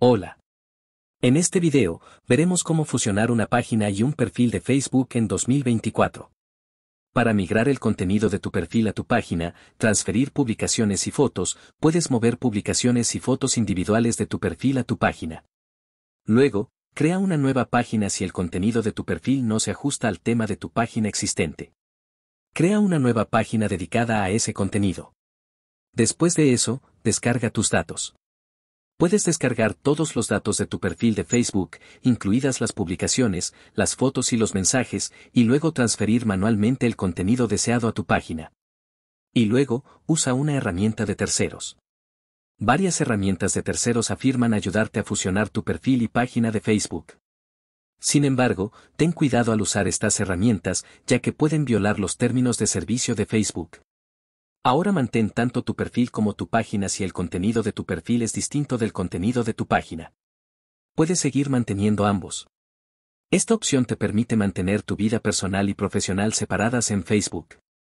Hola. En este video, veremos cómo fusionar una página y un perfil de Facebook en 2024. Para migrar el contenido de tu perfil a tu página, transferir publicaciones y fotos, puedes mover publicaciones y fotos individuales de tu perfil a tu página. Luego, crea una nueva página si el contenido de tu perfil no se ajusta al tema de tu página existente. Crea una nueva página dedicada a ese contenido. Después de eso, descarga tus datos. Puedes descargar todos los datos de tu perfil de Facebook, incluidas las publicaciones, las fotos y los mensajes, y luego transferir manualmente el contenido deseado a tu página. Y luego, usa una herramienta de terceros. Varias herramientas de terceros afirman ayudarte a fusionar tu perfil y página de Facebook. Sin embargo, ten cuidado al usar estas herramientas ya que pueden violar los términos de servicio de Facebook. Ahora mantén tanto tu perfil como tu página si el contenido de tu perfil es distinto del contenido de tu página. Puedes seguir manteniendo ambos. Esta opción te permite mantener tu vida personal y profesional separadas en Facebook.